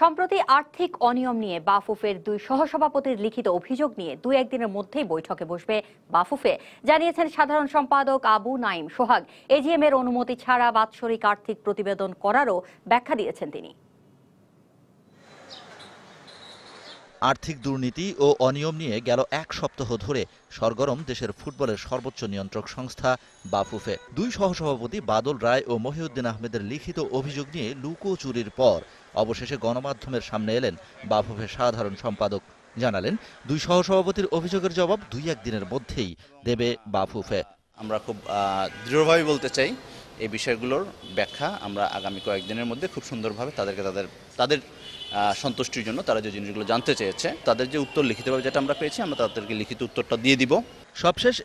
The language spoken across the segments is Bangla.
সম্প্রতি আর্থিক অনিয়ম নিয়ে বাফুফের দুই সহসভাপতির লিখিত অভিযোগ নিয়ে দুই একদিনের মধ্যেই বৈঠকে বসবে বাফুফে জানিয়েছেন সাধারণ সম্পাদক আবু নাইম সোহাগ এজিএম এর অনুমতি ছাড়া বাৎসরিক আর্থিক প্রতিবেদন করারও ব্যাখ্যা দিয়েছেন তিনি আর্থিক দুর্নীতি ও অনিয়ম নিয়ে গেল এক সপ্তাহ ধরে সরগরম দেশের ফুটবলের সর্বোচ্চ নিয়ন্ত্রক সংস্থা বাফুফে দুই সহসভাপতি বাদল রায় ও মহিউদ্দিন আহমেদের লিখিত অভিযোগ নিয়ে লুকো চুরির পর অবশেষে গণমাধ্যমের সামনে এলেন বাফুফের সাধারণ সম্পাদক জানালেন দুই সহসভাপতির অভিযোগের জবাব দুই একদিনের মধ্যেই দেবে বাফুফে আমরা খুব দৃঢ়ভাবে বলতে চাই এই বিষয়গুলোর ব্যাখ্যা আমরা আগামী কয়েকদিনের মধ্যে খুব সুন্দরভাবে তাদেরকে তাদের তাদের সন্তুষ্টির জন্য তারা যে জিনিসগুলো জানতে চেয়েছে তাদের যে উত্তর লিখিতভাবে যেটা আমরা পেয়েছি আমরা তাদেরকে লিখিত উত্তরটা দিয়ে দিব সবশেষ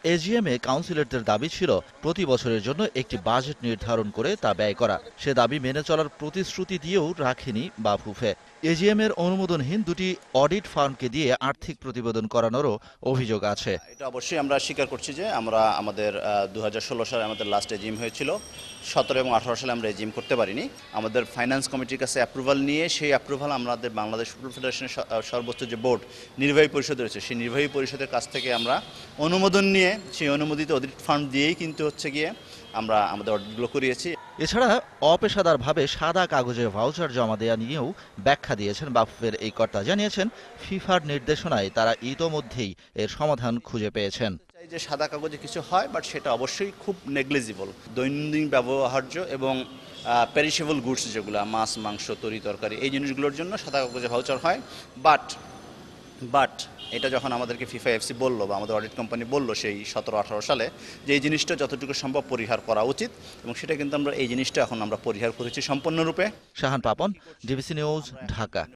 এ কাউন্সিলরদের দাবি ছিল প্রতি বছরের জন্য একটি বাজেট নির্ধারণ করে তা ব্যয় করা সে দাবি মেনে চলার প্রতিশ্রুতি দিয়েও রাখেনি ফুফে এজিএম এর অনুমোদনহীন দুটি অডিট ফার্মকে দিয়ে আর্থিক প্রতিবেদন করানোরও অভিযোগ আছে এটা অবশ্যই আমরা স্বীকার করছি যে আমরা আমাদের দু সালে আমাদের লাস্ট এজিএম হয়েছিল সতেরো এবং আঠারো সালে আমরা এজিএম করতে পারিনি আমাদের ফাইন্যান্স কমিটির কাছে অ্যাপ্রুভাল নিয়ে সেই অ্যাপ্রুভাল আমাদের বাংলাদেশ ফুটবল ফেডারেশনের সর্বোচ্চ যে বোর্ড নির্বাহী পরিষদ রয়েছে সেই নির্বাহী পরিষদের কাছ থেকে আমরা অনুমোদন নিয়ে সেই অনুমোদিত অডিট ফান্ড দিয়েই কিন্তু হচ্ছে গিয়ে আমরা আমাদের অডিটগুলো করিয়েছি এছাড়া অপেশাদারভাবে সাদা কাগজে ভাউচার জমা দেওয়া নিয়েও ব্যাখ্যা দিয়েছেন বাফুফের এই কর্তা জানিয়েছেন ফিফার নির্দেশনায় তারা ইতোমধ্যেই এর সমাধান খুঁজে পেয়েছেন যে সাদা কাগজে কিছু হয় বাট সেটা অবশ্যই খুব নেগলিজিবল দৈনন্দিন ব্যবহার্য এবং পেরিশেবল গুডস যেগুলো মাছ মাংস তরি তরকারি এই জিনিসগুলোর জন্য সাদা কাগজে ভাউচার হয় বাট বাট এটা যখন আমাদেরকে ফিফা এফসি বলল বা আমাদের অডিট কোম্পানি বলল সেই সতেরো আঠারো সালে যে এই জিনিসটা যতটুকু সম্ভব পরিহার করা উচিত এবং সেটা কিন্তু আমরা এই জিনিসটা এখন আমরা পরিহার করেছি সম্পূর্ণরূপে শাহান পাপন ডিবিসি নিউজ ঢাকা